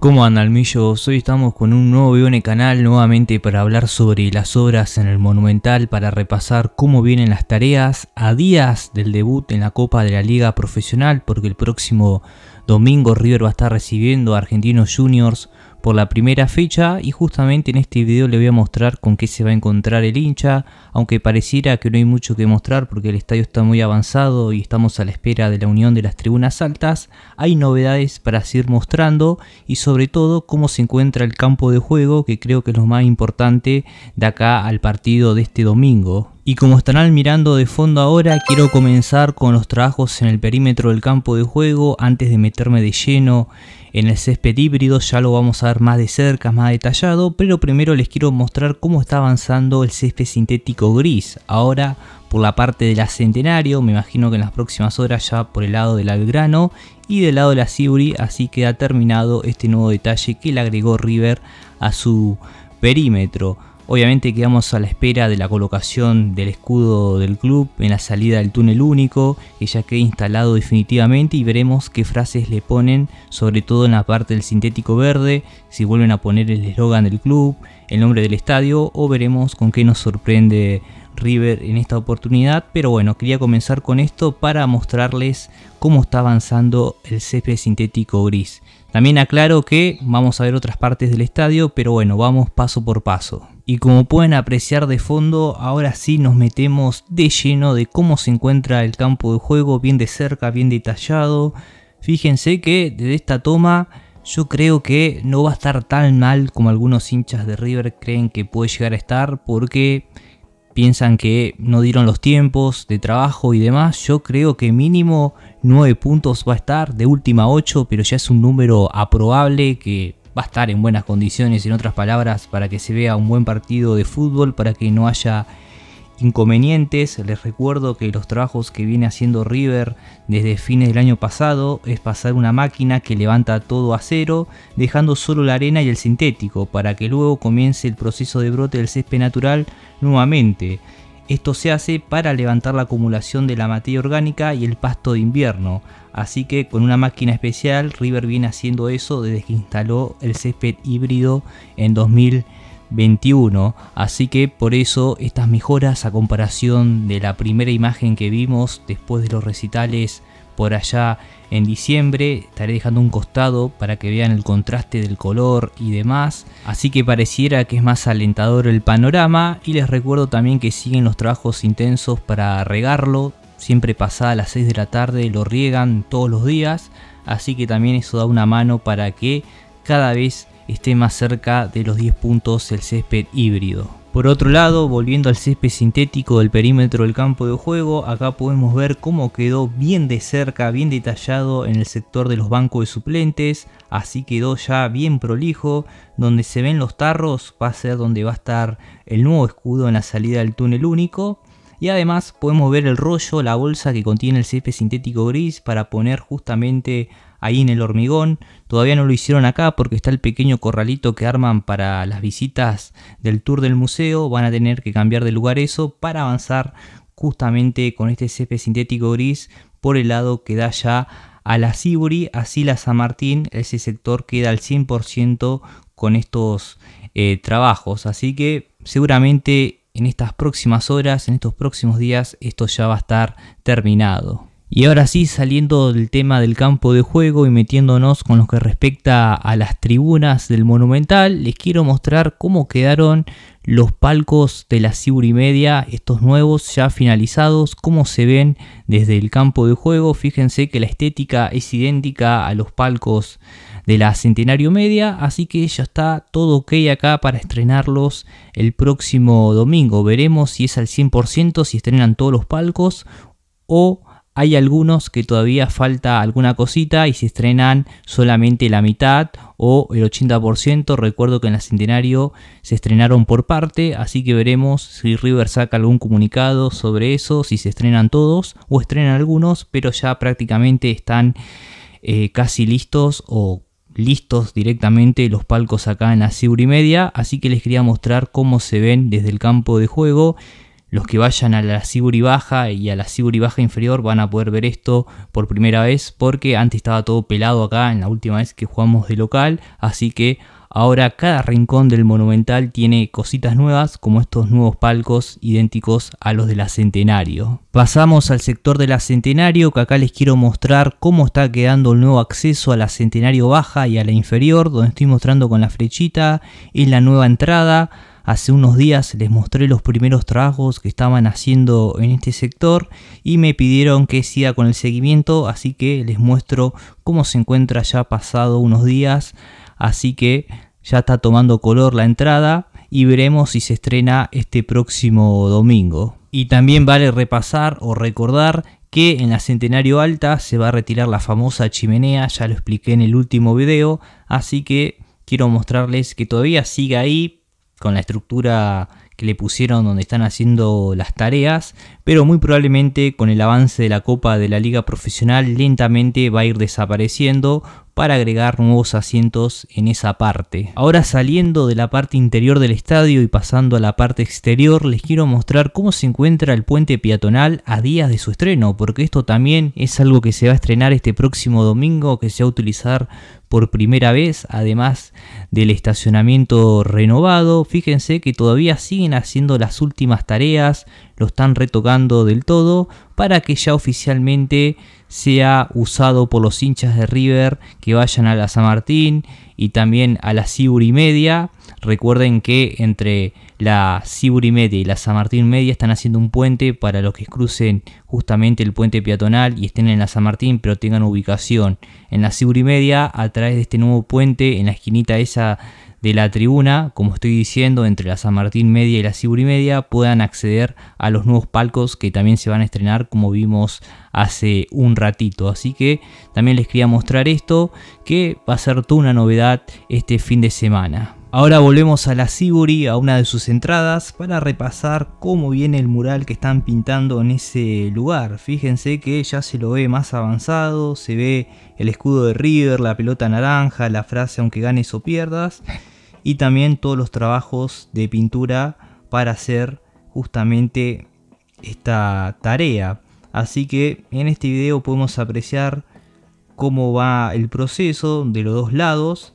¿Cómo andan, almillos? Hoy estamos con un nuevo video en el canal nuevamente para hablar sobre las obras en el Monumental, para repasar cómo vienen las tareas a días del debut en la Copa de la Liga Profesional, porque el próximo domingo River va a estar recibiendo a Argentinos Juniors por la primera fecha y justamente en este video le voy a mostrar con qué se va a encontrar el hincha, aunque pareciera que no hay mucho que mostrar porque el estadio está muy avanzado y estamos a la espera de la unión de las tribunas altas, hay novedades para seguir mostrando y sobre todo cómo se encuentra el campo de juego que creo que es lo más importante de acá al partido de este domingo. Y como estarán mirando de fondo ahora, quiero comenzar con los trabajos en el perímetro del campo de juego antes de meterme de lleno en el césped híbrido, ya lo vamos a ver más de cerca, más detallado, pero primero les quiero mostrar cómo está avanzando el césped sintético gris, ahora por la parte de la Centenario, me imagino que en las próximas horas ya por el lado del Algrano y del lado de la Siburi. así que ha terminado este nuevo detalle que le agregó River a su perímetro. Obviamente quedamos a la espera de la colocación del escudo del club en la salida del túnel único, que ya quede instalado definitivamente y veremos qué frases le ponen, sobre todo en la parte del sintético verde, si vuelven a poner el eslogan del club, el nombre del estadio o veremos con qué nos sorprende River en esta oportunidad, pero bueno, quería comenzar con esto para mostrarles cómo está avanzando el césped sintético gris. También aclaro que vamos a ver otras partes del estadio, pero bueno, vamos paso por paso. Y como pueden apreciar de fondo, ahora sí nos metemos de lleno de cómo se encuentra el campo de juego, bien de cerca, bien detallado. Fíjense que desde esta toma yo creo que no va a estar tan mal como algunos hinchas de River creen que puede llegar a estar porque piensan que no dieron los tiempos de trabajo y demás. Yo creo que mínimo 9 puntos va a estar, de última 8, pero ya es un número aprobable que va a estar en buenas condiciones, en otras palabras, para que se vea un buen partido de fútbol, para que no haya inconvenientes. Les recuerdo que los trabajos que viene haciendo River desde fines del año pasado es pasar una máquina que levanta todo a cero, dejando solo la arena y el sintético, para que luego comience el proceso de brote del césped natural nuevamente. Esto se hace para levantar la acumulación de la materia orgánica y el pasto de invierno, así que con una máquina especial River viene haciendo eso desde que instaló el césped híbrido en 2021, así que por eso estas mejoras a comparación de la primera imagen que vimos después de los recitales por allá en diciembre. Estaré dejando un costado para que vean el contraste del color y demás. Así que pareciera que es más alentador el panorama. Y les recuerdo también que siguen los trabajos intensos para regarlo. Siempre pasada las 6 de la tarde lo riegan todos los días. Así que también eso da una mano para que cada vez esté más cerca de los 10 puntos el césped híbrido. Por otro lado, volviendo al césped sintético del perímetro del campo de juego, acá podemos ver cómo quedó bien de cerca, bien detallado en el sector de los bancos de suplentes, así quedó ya bien prolijo, donde se ven los tarros va a ser donde va a estar el nuevo escudo en la salida del túnel único, y además podemos ver el rollo, la bolsa que contiene el césped sintético gris para poner justamente ahí en el hormigón. Todavía no lo hicieron acá porque está el pequeño corralito que arman para las visitas del tour del museo. Van a tener que cambiar de lugar eso para avanzar justamente con este césped sintético gris por el lado que da ya a la Siburi, así la San Martín, ese sector queda al 100% con estos eh, trabajos. Así que seguramente en estas próximas horas, en estos próximos días, esto ya va a estar terminado. Y ahora sí, saliendo del tema del campo de juego y metiéndonos con lo que respecta a las tribunas del Monumental, les quiero mostrar cómo quedaron los palcos de la Siburi media, estos nuevos ya finalizados, cómo se ven desde el campo de juego. Fíjense que la estética es idéntica a los palcos de la Centenario Media, así que ya está todo ok acá para estrenarlos el próximo domingo. Veremos si es al 100%, si estrenan todos los palcos o hay algunos que todavía falta alguna cosita y se estrenan solamente la mitad o el 80%. Recuerdo que en la Centenario se estrenaron por parte, así que veremos si River saca algún comunicado sobre eso, si se estrenan todos o estrenan algunos, pero ya prácticamente están eh, casi listos o listos directamente los palcos acá en la y Media, así que les quería mostrar cómo se ven desde el campo de juego los que vayan a la Siburi baja y a la Siburi baja inferior van a poder ver esto por primera vez porque antes estaba todo pelado acá en la última vez que jugamos de local, así que ahora cada rincón del Monumental tiene cositas nuevas como estos nuevos palcos idénticos a los de la Centenario. Pasamos al sector de la Centenario que acá les quiero mostrar cómo está quedando el nuevo acceso a la Centenario baja y a la inferior donde estoy mostrando con la flechita, es la nueva entrada Hace unos días les mostré los primeros trabajos que estaban haciendo en este sector y me pidieron que siga con el seguimiento, así que les muestro cómo se encuentra ya pasado unos días, así que ya está tomando color la entrada y veremos si se estrena este próximo domingo. Y también vale repasar o recordar que en la Centenario Alta se va a retirar la famosa chimenea, ya lo expliqué en el último video, así que quiero mostrarles que todavía sigue ahí, con la estructura que le pusieron donde están haciendo las tareas, pero muy probablemente con el avance de la Copa de la Liga Profesional lentamente va a ir desapareciendo para agregar nuevos asientos en esa parte. Ahora saliendo de la parte interior del estadio y pasando a la parte exterior, les quiero mostrar cómo se encuentra el puente peatonal a días de su estreno, porque esto también es algo que se va a estrenar este próximo domingo, que se va a utilizar por primera vez, además del estacionamiento renovado. Fíjense que todavía siguen haciendo las últimas tareas, lo están retocando del todo para que ya oficialmente sea usado por los hinchas de River que vayan a la San Martín y también a la Siburi Media. Recuerden que entre la Siburi Media y la San Martín Media están haciendo un puente para los que crucen justamente el puente peatonal y estén en la San Martín pero tengan ubicación en la Siburi Media a través de este nuevo puente en la esquinita esa de la tribuna, como estoy diciendo, entre la San Martín Media y la y Media puedan acceder a los nuevos palcos que también se van a estrenar como vimos hace un ratito. Así que también les quería mostrar esto que va a ser toda una novedad este fin de semana. Ahora volvemos a la Siburi, a una de sus entradas, para repasar cómo viene el mural que están pintando en ese lugar. Fíjense que ya se lo ve más avanzado, se ve el escudo de River, la pelota naranja, la frase aunque ganes o pierdas, y también todos los trabajos de pintura para hacer justamente esta tarea. Así que en este video podemos apreciar cómo va el proceso de los dos lados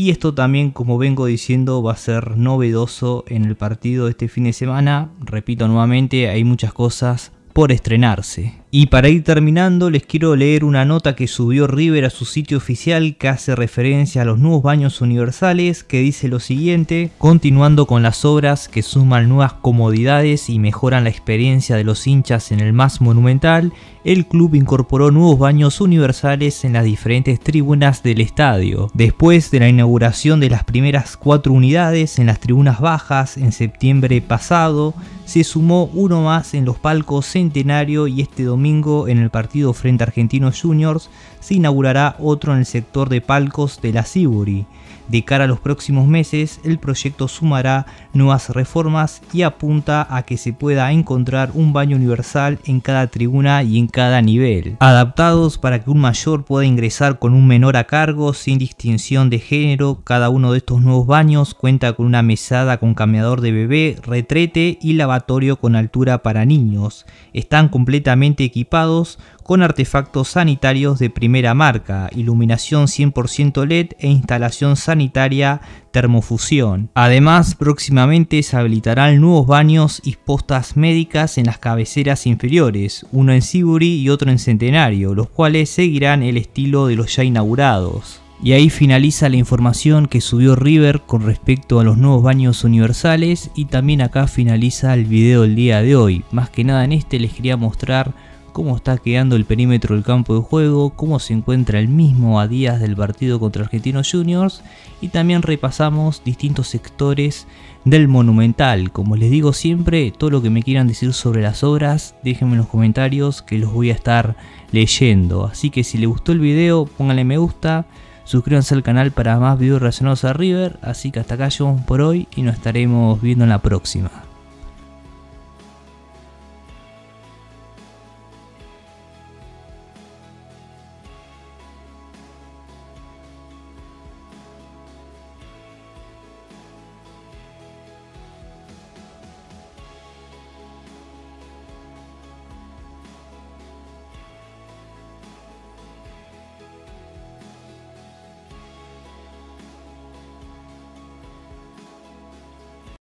y esto también, como vengo diciendo, va a ser novedoso en el partido de este fin de semana. Repito nuevamente, hay muchas cosas por estrenarse. Y para ir terminando, les quiero leer una nota que subió River a su sitio oficial que hace referencia a los nuevos baños universales, que dice lo siguiente, continuando con las obras que suman nuevas comodidades y mejoran la experiencia de los hinchas en el más monumental, el club incorporó nuevos baños universales en las diferentes tribunas del estadio. Después de la inauguración de las primeras cuatro unidades en las tribunas bajas en septiembre pasado, se sumó uno más en los palcos Centenario y este domingo domingo en el partido frente a Argentinos Juniors se inaugurará otro en el sector de palcos de la Siburi. De cara a los próximos meses, el proyecto sumará nuevas reformas y apunta a que se pueda encontrar un baño universal en cada tribuna y en cada nivel, adaptados para que un mayor pueda ingresar con un menor a cargo sin distinción de género. Cada uno de estos nuevos baños cuenta con una mesada con cambiador de bebé, retrete y lavatorio con altura para niños. Están completamente equipados con artefactos sanitarios de primera marca, iluminación 100% LED e instalación sanitaria termofusión. Además, próximamente se habilitarán nuevos baños y postas médicas en las cabeceras inferiores, uno en Siburi y otro en Centenario, los cuales seguirán el estilo de los ya inaugurados. Y ahí finaliza la información que subió River con respecto a los nuevos baños universales y también acá finaliza el video del día de hoy. Más que nada en este les quería mostrar cómo está quedando el perímetro del campo de juego, cómo se encuentra el mismo a días del partido contra Argentinos Juniors y también repasamos distintos sectores del Monumental. Como les digo siempre, todo lo que me quieran decir sobre las obras, déjenme en los comentarios que los voy a estar leyendo. Así que si les gustó el video, pónganle me gusta, suscríbanse al canal para más videos relacionados a River. Así que hasta acá llegamos por hoy y nos estaremos viendo en la próxima.